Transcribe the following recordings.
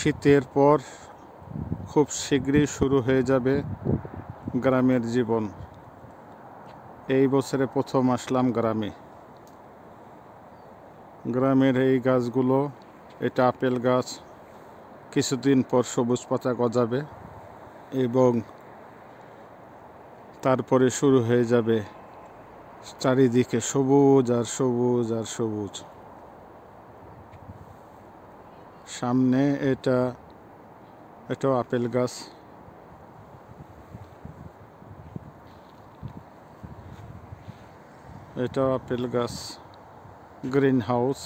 শীতের পর খুব শীঘ্রই শুরু হয়ে যাবে গ্রামের জীবন এই বছরে প্রথম আসলাম গ্রামে গ্রামের এই গাছগুলো এটা আপেল গাছ কিছুদিন পর সবুজ পাতা গজাবে এবং তারপরে শুরু হয়ে যাবে চারিদিকে সবুজ আর সবুজ আর সবুজ সামনে এটা এটা আপেল গাছ এটা আপেল গাছ গ্রিন হাউস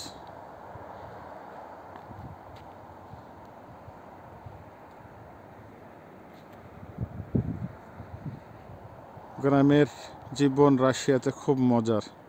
গ্রামের জীবন রাশিয়াতে খুব মজার